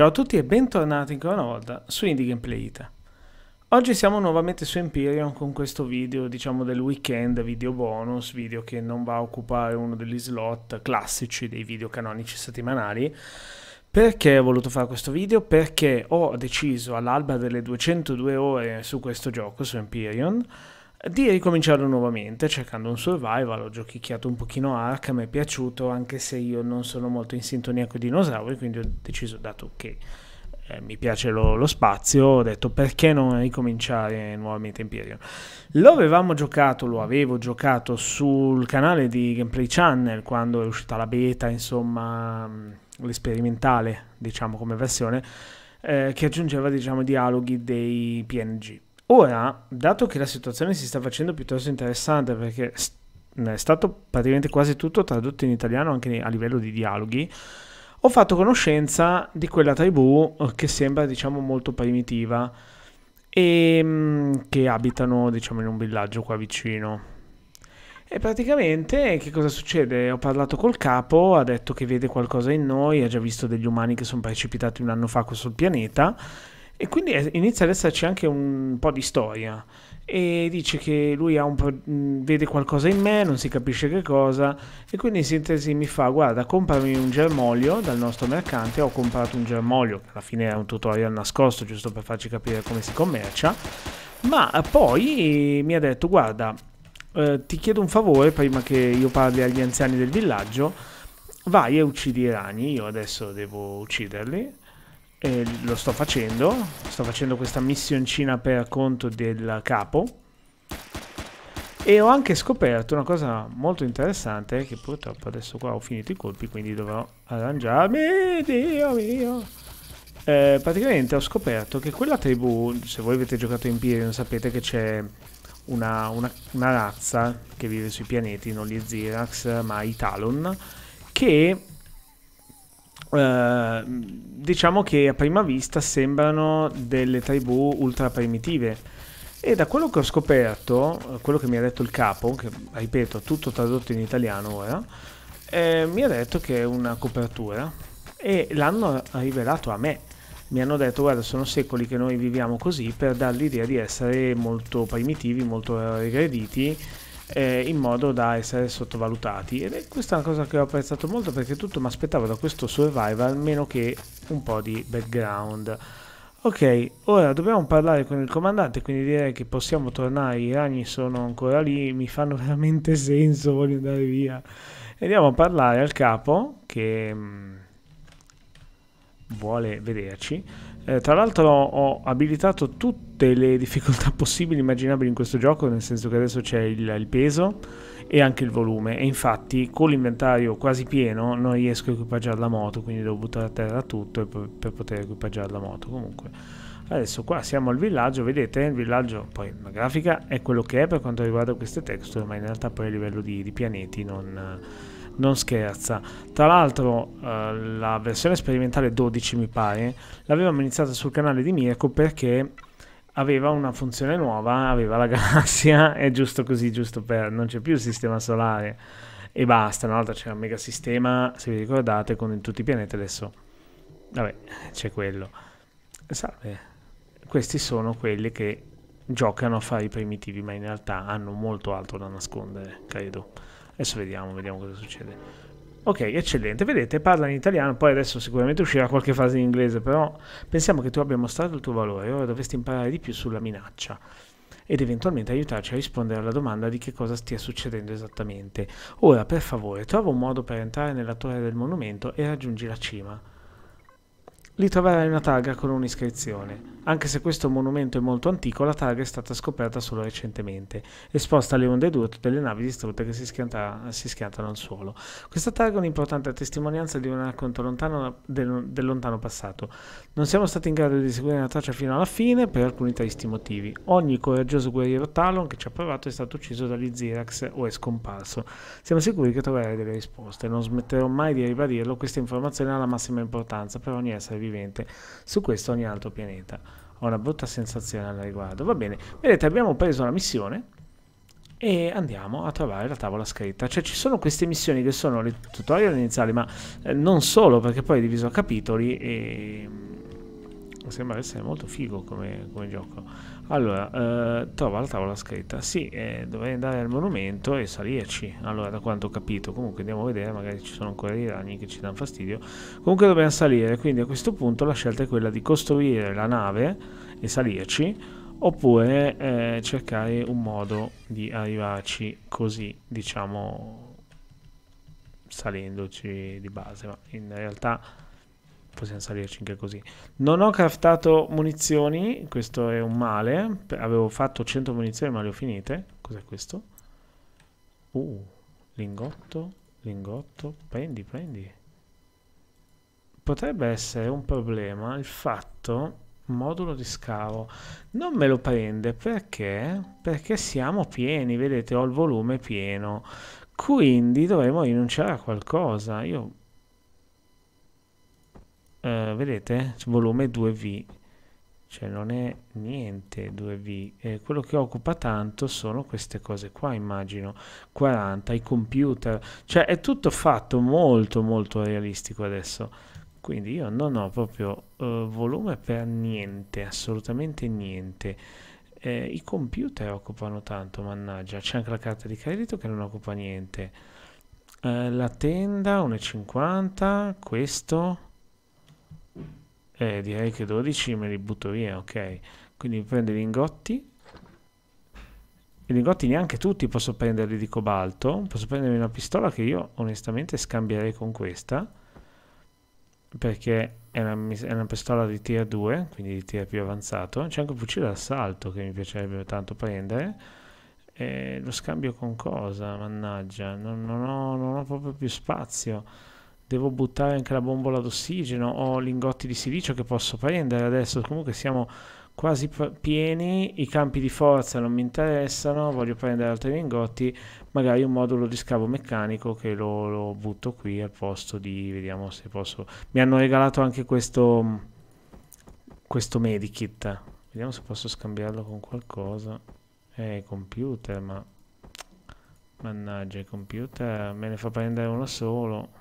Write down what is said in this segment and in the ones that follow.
Ciao a tutti e bentornati ancora una volta su Indie Gameplay Ita. Oggi siamo nuovamente su Empyrean con questo video, diciamo, del weekend, video bonus, video che non va a occupare uno degli slot classici dei video canonici settimanali. Perché ho voluto fare questo video? Perché ho deciso all'alba delle 202 ore su questo gioco, su Empyrean, di ricominciarlo nuovamente cercando un survival, ho giochicchiato un pochino Ark, mi è piaciuto anche se io non sono molto in sintonia con i dinosauri, quindi ho deciso, dato che eh, mi piace lo, lo, spazio, ho detto perché non ricominciare nuovamente Imperium. Lo avevamo giocato, lo avevo giocato sul canale di Gameplay Channel quando è uscita la beta, insomma mm, l'esperimentale, diciamo come versione, eh, che aggiungeva diciamo dialoghi dei PNG Ora, dato che la situazione si sta facendo piuttosto interessante perché è stato praticamente quasi tutto tradotto in italiano anche a livello di dialoghi, ho fatto conoscenza di quella tribù eh, che sembra diciamo molto primitiva e mm, che abitano diciamo in un villaggio qua vicino. E praticamente che cosa succede? Ho parlato col capo, ha detto che vede qualcosa in noi, ha già visto degli umani che sono precipitati un anno fa sul pianeta e quindi inizia ad esserci anche un po' di storia. E dice che lui mm, vede qualcosa in me, non si capisce che cosa. E quindi in sintesi mi fa: Guarda, comprami un germoglio dal nostro mercante. Ho comprato un germoglio, che alla fine è un tutorial nascosto, giusto per farci capire come si commercia. Ma eh, poi eh, mi ha detto: Guarda, eh, ti chiedo un favore prima che io parli agli anziani del villaggio. Vai e uccidi i ragni. Io adesso devo ucciderli e lo sto facendo, sto facendo questa missioncina per conto del capo e ho anche scoperto una cosa molto interessante che purtroppo adesso qua ho finito i colpi quindi dovrò arrangiarmi, Dio mio! Eh, praticamente ho scoperto che quella tribù, se voi avete giocato in Pyrion sapete che c'è una, una, una razza che vive sui pianeti, non gli Zirax ma i Talon, che eh, diciamo che a prima vista sembrano delle tribù ultra primitive. E da quello che ho scoperto, eh, quello che mi ha detto il capo, che ripeto, tutto tradotto in italiano ora, eh, mi ha detto che è una copertura e l'hanno rivelato a me. Mi hanno detto, guarda, sono secoli che noi viviamo così per dar l'idea di essere molto primitivi, molto regrediti eh, in modo da essere sottovalutati. Ed è questa una cosa che ho apprezzato molto perché tutto mi aspettavo da questo survival meno che un po' di background. Ok, ora dobbiamo parlare con il comandante, quindi direi che possiamo tornare, i ragni sono ancora lì, mi fanno veramente senso, voglio andare via. andiamo a parlare al capo che mh, mm, vuole vederci. Eh, tra l'altro ho abilitato tutte le difficoltà possibili e immaginabili in questo gioco, nel senso che adesso c'è il, il peso e anche il volume. E infatti, con l'inventario quasi pieno, non riesco a equipaggiare la moto, quindi devo buttare a terra tutto per, per poter equipaggiare la moto. Comunque, adesso qua siamo al villaggio. Vedete, il villaggio, poi la grafica è quello che è per quanto riguarda queste texture, ma in realtà poi a livello di, di pianeti non non scherza. Tra l'altro eh, la versione sperimentale 12 mi pare l'avevamo iniziata sul canale di Mirko perché aveva una funzione nuova, aveva la galassia, è giusto così, giusto per... non c'è più il sistema solare e basta, una volta c'era un mega sistema, se vi ricordate, con tutti i pianeti adesso... Vabbè, c'è quello. Salve. Questi sono quelli che giocano a fare i primitivi, ma in realtà hanno molto altro da nascondere, credo. Adesso vediamo, vediamo cosa succede. Ok, eccellente. Vedete, parla in italiano, poi adesso sicuramente uscirà qualche frase in inglese, però pensiamo che tu abbia mostrato il tuo valore, ora dovresti imparare di più sulla minaccia ed eventualmente aiutarci a rispondere alla domanda di che cosa stia succedendo esattamente. Ora, per favore, trova un modo per entrare nella torre del monumento e raggiungi la cima. Lì troverai una targa con un'iscrizione. Anche se questo monumento è molto antico, la targa è stata scoperta solo recentemente, esposta alle onde d'urto delle navi distrutte che si, schianta, si, schiantano al suolo. Questa targa è un'importante testimonianza di un racconto lontano del, del, lontano passato. Non siamo stati in grado di seguire la traccia fino alla fine per alcuni tristi motivi. Ogni coraggioso guerriero Talon che ci ha provato è stato ucciso dagli Zirax o è scomparso. Siamo sicuri che troverai delle risposte. Non smetterò mai di ribadirlo, questa informazione ha la massima importanza per ogni essere vivo vivente su questo ogni altro pianeta. Ho una brutta sensazione al riguardo. Va bene, vedete, abbiamo preso la missione e andiamo a trovare la tavola scritta. Cioè ci sono queste missioni che sono le tutorial iniziali, ma eh, non solo, perché poi è diviso a capitoli e... Mi mm, sembra essere molto figo come, come gioco. Allora, eh, trova la tavola scritta. Sì, eh, dovrei andare al monumento e salirci. Allora, da quanto ho capito, comunque andiamo a vedere, magari ci sono ancora i ragni che ci danno fastidio. Comunque dobbiamo salire, quindi a questo punto la scelta è quella di costruire la nave e salirci, oppure eh, cercare un modo di arrivarci così, diciamo, salendoci di base. Ma in realtà possiamo salirci anche così. Non ho craftato munizioni, questo è un male. Avevo fatto 100 munizioni ma le ho finite. Cos'è questo? Uh, lingotto, lingotto, prendi, prendi. Potrebbe essere un problema il fatto modulo di scavo non me lo prende perché perché siamo pieni vedete ho il volume pieno quindi dovremmo rinunciare a qualcosa io eh, vedete volume 2v cioè non è niente 2V, eh, quello che occupa tanto sono queste cose qua immagino, 40, i computer, cioè è tutto fatto molto molto realistico adesso, quindi io non ho proprio eh, volume per niente, assolutamente niente, eh, i computer occupano tanto, mannaggia, c'è anche la carta di credito che non occupa niente, eh, la tenda 1,50, questo eh, direi che 12 me li butto via, ok. Quindi prendo i lingotti. I lingotti neanche tutti posso prenderli di cobalto. Posso prendermi una pistola che io onestamente scambierei con questa. Perché è una, è una pistola di tier 2, quindi di tier più avanzato. C'è anche un fucile d'assalto che mi piacerebbe tanto prendere. e eh, lo scambio con cosa? Mannaggia, non, non, ho, non ho proprio più spazio devo buttare anche la bombola d'ossigeno, ho lingotti di silicio che posso prendere adesso, comunque siamo quasi pieni, i campi di forza non mi interessano, voglio prendere altri lingotti, magari un modulo di scavo meccanico che lo, lo butto qui al posto di, vediamo se posso, mi hanno regalato anche questo, questo medikit, vediamo se posso scambiarlo con qualcosa, eh, computer, ma mannaggia, il computer me ne fa prendere uno solo.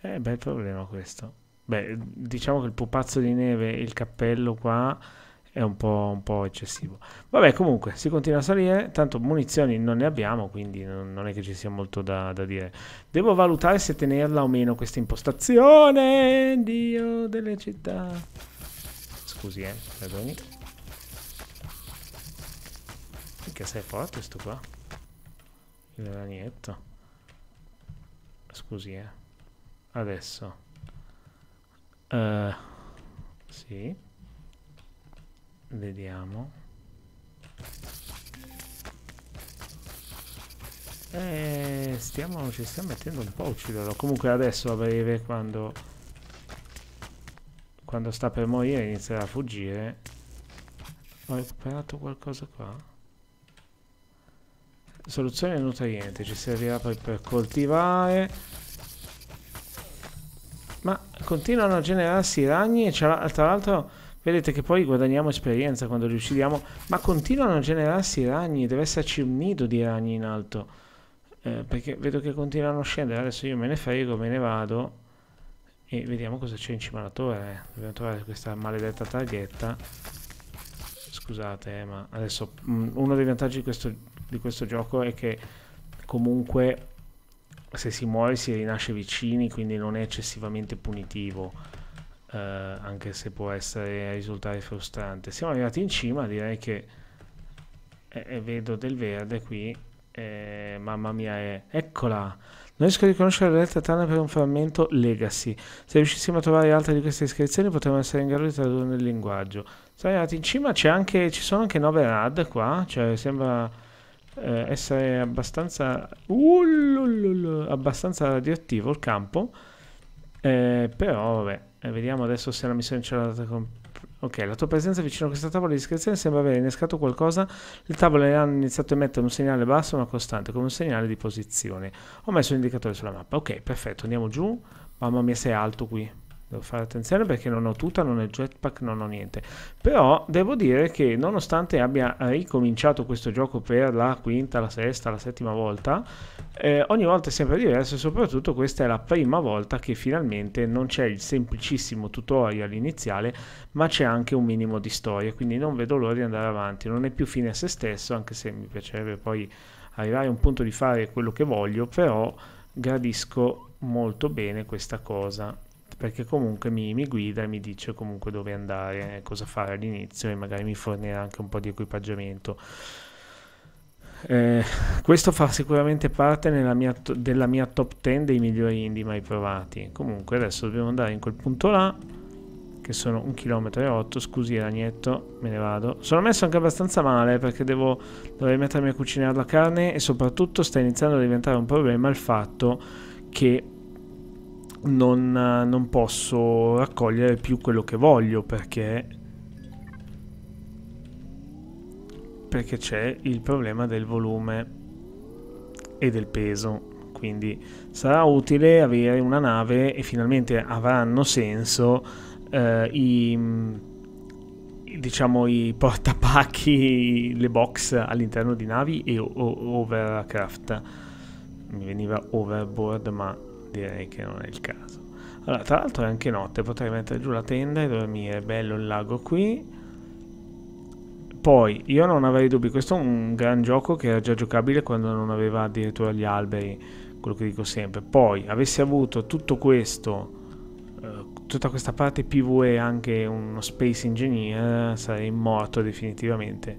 È eh, bel problema questo. Beh, diciamo che il pupazzo di neve e il cappello qua è un po', un po', eccessivo. Vabbè, comunque, si continua a salire, tanto munizioni non ne abbiamo, quindi non è che ci sia molto da, da dire. Devo valutare se tenerla o meno questa impostazione, Dio delle città. Scusi, eh, perdoni. Che sei forte sto qua. Il ragnetto così, eh. Adesso. Uh, sì. Vediamo. Eh, stiamo, ci stiamo mettendo un po' a ucciderlo. Comunque adesso a breve, quando, quando sta per morire, inizierà a fuggire. Ho recuperato qualcosa qua. Soluzione nutriente, ci servirà poi per coltivare. Ma continuano a generarsi i ragni e tra l'altro vedete che poi guadagniamo esperienza quando li uccidiamo, ma continuano a generarsi i ragni, deve esserci un nido di ragni in alto, eh, perché vedo che continuano a scendere, adesso io me ne frego, me ne vado e vediamo cosa c'è in cima alla torre, dobbiamo trovare questa maledetta targhetta, scusate eh, ma adesso mm, uno dei vantaggi di questo, di questo gioco è che comunque se si muove si rinasce vicini, quindi non è eccessivamente punitivo, eh, anche se può essere, risultare frustrante. Siamo arrivati in cima, direi che eh, vedo del verde qui, eh, mamma mia, è... eccola! Non riesco a riconoscere la delta Tana per un frammento Legacy. Se riuscissimo a trovare altre di queste iscrizioni potremmo essere in grado di tradurre nel linguaggio. Siamo arrivati in cima, anche, ci sono anche 9 rad qua, cioè sembra eh, essere abbastanza, uh, abbastanza radioattivo il campo. Eh, però vabbè, eh, vediamo adesso se la missione ce l'ha data con... Ok, la tua presenza vicino a questa tavola di iscrizione sembra aver innescato qualcosa. Le tavole hanno iniziato a emettere un segnale basso ma costante, come un segnale di posizione. Ho messo l'indicatore sulla mappa. Ok, perfetto, andiamo giù. Mamma mia, sei alto qui devo fare attenzione perché non ho tuta, non ho il jetpack, non ho niente. Però devo dire che nonostante abbia ricominciato questo gioco per la quinta, la sesta, la settima volta, eh, ogni volta è sempre diverso e soprattutto questa è la prima volta che finalmente non c'è il semplicissimo tutorial iniziale, ma c'è anche un minimo di storia, quindi non vedo l'ora di andare avanti, non è più fine a se stesso, anche se mi piacerebbe poi arrivare a un punto di fare quello che voglio, però gradisco molto bene questa cosa perché comunque mi, mi, guida e mi dice comunque dove andare, eh, cosa fare all'inizio e magari mi fornirà anche un po' di equipaggiamento. Eh, questo fa sicuramente parte mia, della mia top 10 dei migliori indie mai provati. Comunque adesso dobbiamo andare in quel punto là, che sono 1,8 km scusi ragnetto, me ne vado. Sono messo anche abbastanza male perché devo, dovrei mettermi a cucinare la carne e soprattutto sta iniziando a diventare un problema il fatto che non, eh, non posso raccogliere più quello che voglio perché perché c'è il problema del volume e del peso quindi sarà utile avere una nave e finalmente avranno senso eh, i mm, diciamo i portapacchi le box all'interno di navi e overcraft mi veniva overboard ma direi che non è il caso. Allora, tra l'altro è anche notte, potrei mettere giù la tenda e dormire, bello il lago qui. Poi, io non avrei dubbi, questo è un gran gioco che era già giocabile quando non aveva addirittura gli alberi, quello che dico sempre. Poi, avessi avuto tutto questo, eh, tutta questa parte PvE, anche uno Space Engineer, sarei morto definitivamente,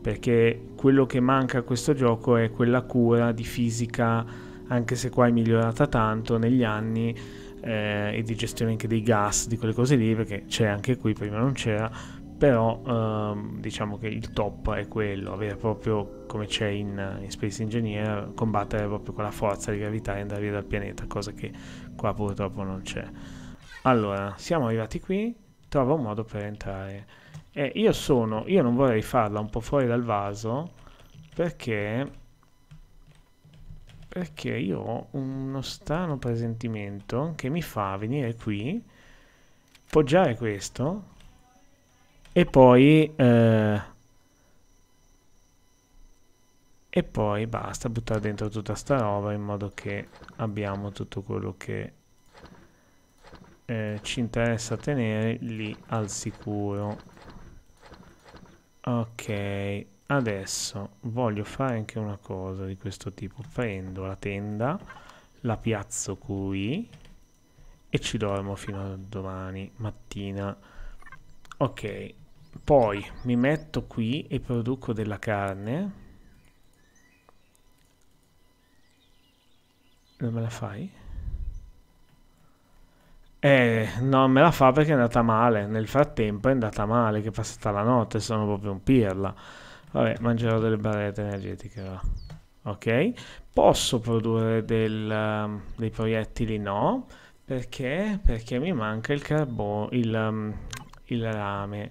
perché quello che manca a questo gioco è quella cura di fisica anche se qua è migliorata tanto negli anni eh, e di gestione anche dei gas, di quelle cose lì, perché c'è anche qui, prima non c'era, però ehm, diciamo che il top è quello, avere proprio come c'è in, in, Space Engineer, combattere proprio con la forza di gravità e andare via dal pianeta, cosa che qua purtroppo non c'è. Allora, siamo arrivati qui, trova un modo per entrare. Eh, io sono, io non vorrei farla un po' fuori dal vaso perché perché io ho uno strano presentimento che mi fa venire qui, poggiare questo e poi... Eh, e poi basta buttare dentro tutta sta roba in modo che abbiamo tutto quello che eh, ci interessa tenere lì al sicuro. Ok adesso voglio fare anche una cosa di questo tipo prendo la tenda la piazzo qui e ci dormo fino a domani mattina ok poi mi metto qui e produco della carne non me la fai? Eh, non me la fa perché è andata male. Nel frattempo è andata male, che è passata la notte, sono proprio un pirla. Vabbè, mangerò delle barrette energetiche, va. Ok. Posso produrre del, um, dei proiettili? No. Perché? Perché mi manca il carbone, il, um, il rame.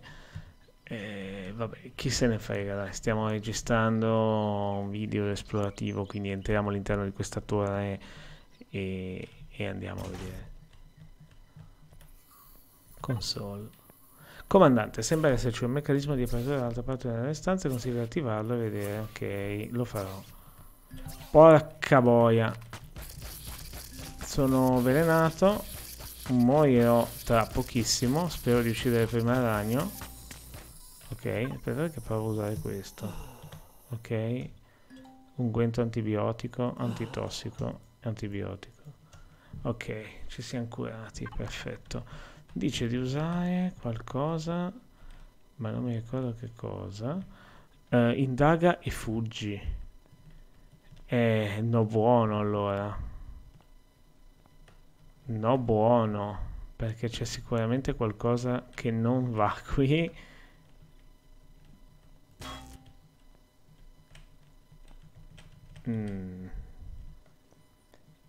Eh, vabbè, chi se ne frega, dai. stiamo registrando un video esplorativo, quindi entriamo all'interno di questa torre e, e, andiamo a vedere. Console. Comandante, sembra esserci un meccanismo di apertura dall'altra parte della stanza, consiglio di attivarlo e vedere. Ok, lo farò. Porca boia. Sono velenato. Morirò tra pochissimo. Spero di uccidere prima il ragno. Ok, aspetta che provo a usare questo. Ok. Unguento antibiotico, antitossico antibiotico. Ok, ci siamo curati, perfetto dice di usare qualcosa ma non mi ricordo che cosa eh, indaga e fuggi eh, no buono allora no buono perché c'è sicuramente qualcosa che non va qui mm.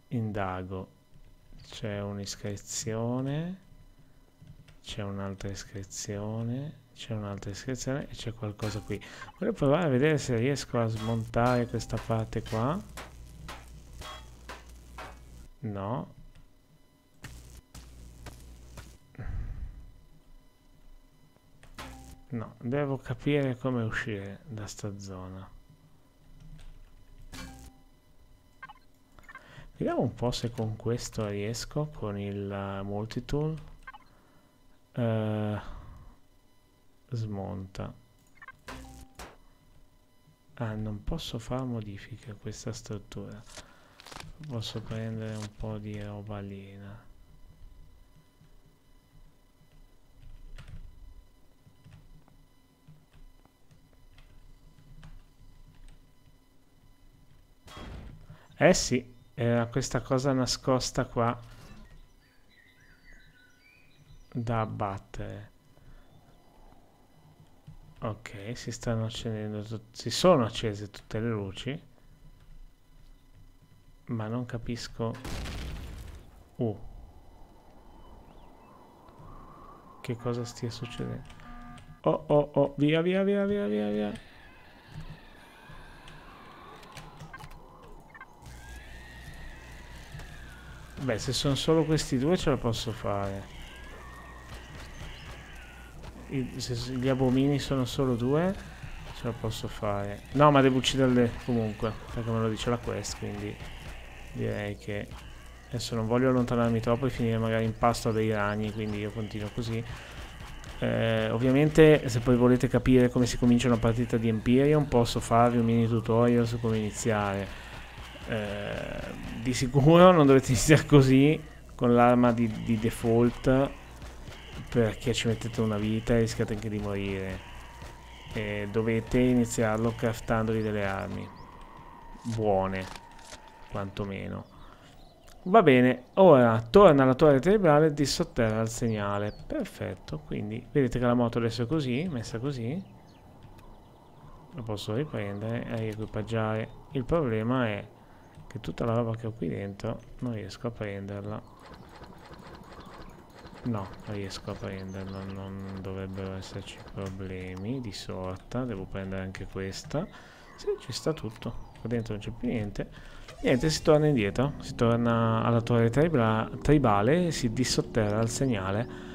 indago c'è un'iscrizione c'è un'altra iscrizione c'è un'altra iscrizione e c'è qualcosa qui voglio provare a vedere se riesco a smontare questa parte qua no no devo capire come uscire da sta zona vediamo un po' se con questo riesco con il multitool eh, smonta ah non posso fare modifiche a questa struttura posso prendere un po' di roba aliena Eh sì, era questa cosa nascosta qua da abbattere. Ok, si stanno accendendo, si sono accese tutte le luci. Ma non capisco... Uh. Che cosa stia succedendo? Oh, oh, oh, via, via, via, via, via, via. Beh, se sono solo questi due ce la posso fare se gli abomini sono solo due, ce la posso fare. No, ma devo ucciderle comunque, perché me lo dice la quest, quindi direi che... Adesso non voglio allontanarmi troppo e finire magari in pasto a dei ragni, quindi io continuo così. Eh, ovviamente se poi volete capire come si comincia una partita di Empyrean posso farvi un mini tutorial su come iniziare. Eh, di sicuro non dovete iniziare così con l'arma di, di default perché ci mettete una vita e rischiate anche di morire. E dovete iniziarlo craftandogli delle armi. Buone, quantomeno. Va bene, ora torna alla torre cerebrale di sotterra al segnale. Perfetto, quindi vedete che la moto adesso è così, messa così. La posso riprendere e riequipaggiare. Il problema è che tutta la roba che ho qui dentro non riesco a prenderla. No, riesco a prenderlo, non dovrebbero esserci problemi di sorta. Devo prendere anche questa. Sì, ci sta tutto. Qua dentro non c'è più niente. Niente, si torna indietro. Si torna alla torre tribala, tribale, si dissotterra il segnale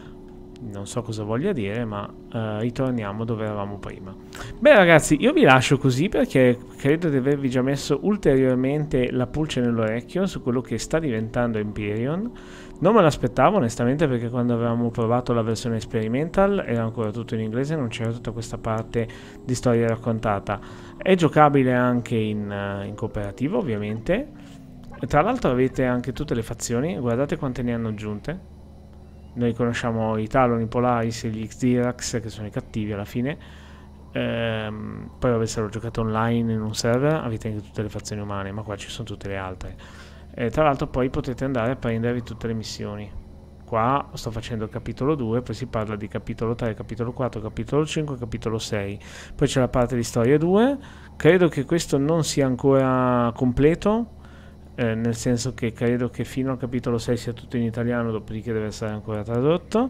non so cosa voglia dire, ma eh, ritorniamo dove eravamo prima. Beh ragazzi, io vi lascio così perché credo di avervi già messo ulteriormente la pulce nell'orecchio su quello che sta diventando Empyrean. Non me l'aspettavo onestamente perché quando avevamo provato la versione experimental era ancora tutto in inglese, non c'era tutta questa parte di storia raccontata. È giocabile anche in, eh, in cooperativo ovviamente. Tra l'altro avete anche tutte le fazioni, guardate quante ne hanno aggiunte noi conosciamo i Talon, i Polaris e gli Xirax che sono i cattivi alla fine. Ehm, poi vabbè se lo giocate online in un server avete anche tutte le fazioni umane, ma qua ci sono tutte le altre. E tra l'altro poi potete andare a prendervi tutte le missioni. Qua sto facendo il capitolo 2, poi si parla di capitolo 3, capitolo 4, capitolo 5, capitolo 6. Poi c'è la parte di storia 2. Credo che questo non sia ancora completo eh, nel senso che credo che fino al capitolo 6 sia tutto in italiano, dopodiché deve essere ancora tradotto.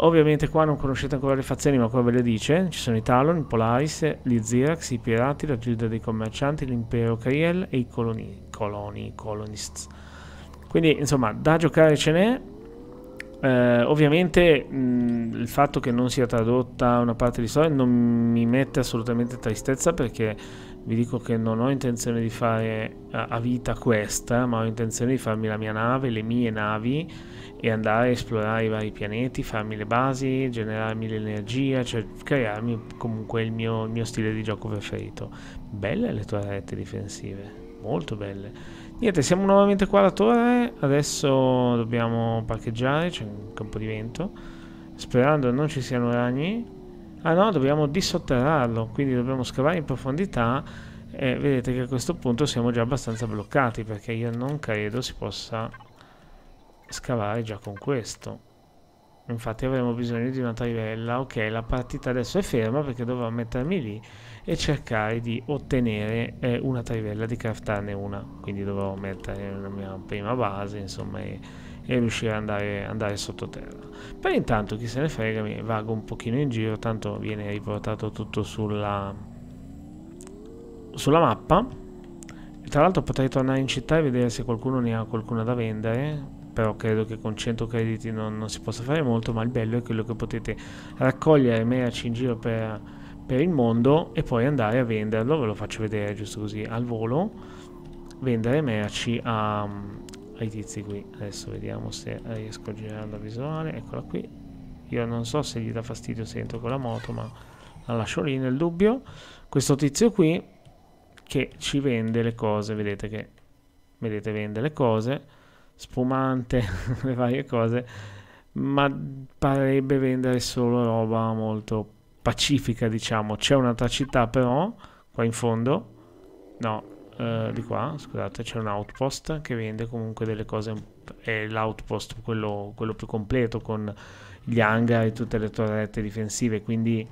Ovviamente qua non conoscete ancora le fazioni, ma qua ve le dice. Ci sono i Talon, i Polaris, gli Zirax, i Pirati, la Gilda dei Commercianti, l'impero Kriel e i coloni, coloni, Colonists. Quindi insomma da giocare ce n'è. Eh, ovviamente mh, mm, il fatto che non sia tradotta una parte di storia non mi mette assolutamente tristezza perché vi dico che non ho intenzione di fare eh, a vita questa, ma ho intenzione di farmi la mia nave, le mie navi e andare a esplorare i vari pianeti, farmi le basi, generarmi l'energia, cioè crearmi comunque il mio, il mio stile di gioco preferito. Belle le tue rette difensive, molto belle. Niente, siamo nuovamente qua alla torre, adesso dobbiamo parcheggiare, c'è un campo di vento, sperando non ci siano ragni, ah no dobbiamo disotterrarlo quindi dobbiamo scavare in profondità e vedete che a questo punto siamo già abbastanza bloccati perché io non credo si possa scavare già con questo infatti avremo bisogno di una trivella ok la partita adesso è ferma perché dovrò mettermi lì e cercare di ottenere eh, una trivella di craftarne una quindi dovrò mettere la mia prima base insomma e e riuscire ad andare, andare sottoterra. Per intanto chi se ne frega mi vago un pochino in giro, tanto viene riportato tutto sulla, sulla mappa. E tra l'altro potrei tornare in città e vedere se qualcuno ne ha qualcuna da vendere, però credo che con 100 crediti non, non si possa fare molto, ma il bello è quello che potete raccogliere merci in giro per, per il mondo e poi andare a venderlo, ve lo faccio vedere giusto così al volo, vendere merci a ai tizi qui adesso vediamo se riesco a girare la visuale eccola qui io non so se gli dà fastidio se entro con la moto ma la lascio lì nel dubbio questo tizio qui che ci vende le cose vedete che vedete vende le cose spumante le varie cose ma parebbe vendere solo roba molto pacifica diciamo c'è un'altra città però qua in fondo no eh, di qua, scusate, c'è un outpost che vende comunque delle cose, è l'outpost quello, quello più completo con gli hangar e tutte le torrette difensive, quindi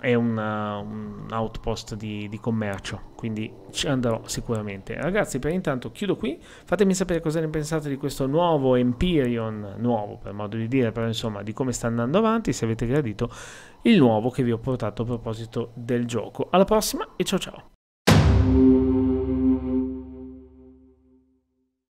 è una, un outpost di, di, commercio, quindi ci andrò sicuramente. Ragazzi, per intanto chiudo qui, fatemi sapere cosa ne pensate di questo nuovo Empyrean, nuovo per modo di dire, però insomma di come sta andando avanti, se avete gradito il nuovo che vi ho portato a proposito del gioco. Alla prossima e ciao ciao!